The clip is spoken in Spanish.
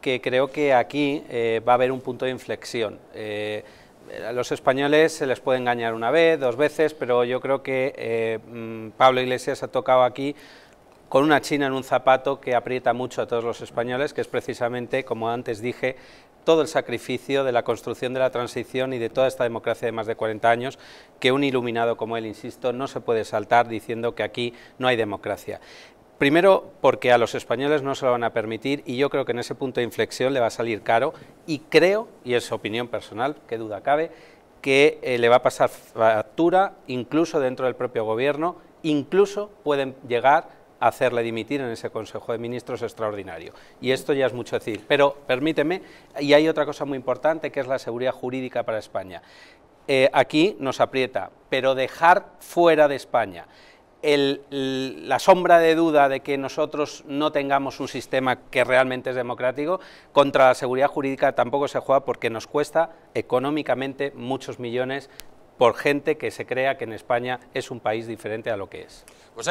que creo que aquí eh, va a haber un punto de inflexión. Eh, a los españoles se les puede engañar una vez, dos veces, pero yo creo que eh, mm, Pablo Iglesias ha tocado aquí con una china en un zapato que aprieta mucho a todos los españoles, que es precisamente, como antes dije, todo el sacrificio de la construcción de la transición y de toda esta democracia de más de 40 años, que un iluminado como él, insisto, no se puede saltar diciendo que aquí no hay democracia. Primero, porque a los españoles no se lo van a permitir y yo creo que en ese punto de inflexión le va a salir caro y creo, y es opinión personal, que duda cabe, que eh, le va a pasar factura incluso dentro del propio gobierno, incluso pueden llegar a hacerle dimitir en ese Consejo de Ministros extraordinario. Y esto ya es mucho decir, pero permíteme, y hay otra cosa muy importante que es la seguridad jurídica para España. Eh, aquí nos aprieta, pero dejar fuera de España la sombra de duda de que nosotros no tengamos un sistema que realmente es democrático, contra la seguridad jurídica tampoco se juega porque nos cuesta económicamente muchos millones por gente que se crea que en España es un país diferente a lo que es. Pues